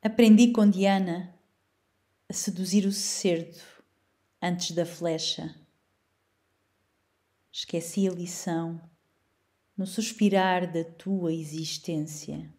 Aprendi com Diana a seduzir o cerdo antes da flecha. Esqueci a lição no suspirar da tua existência.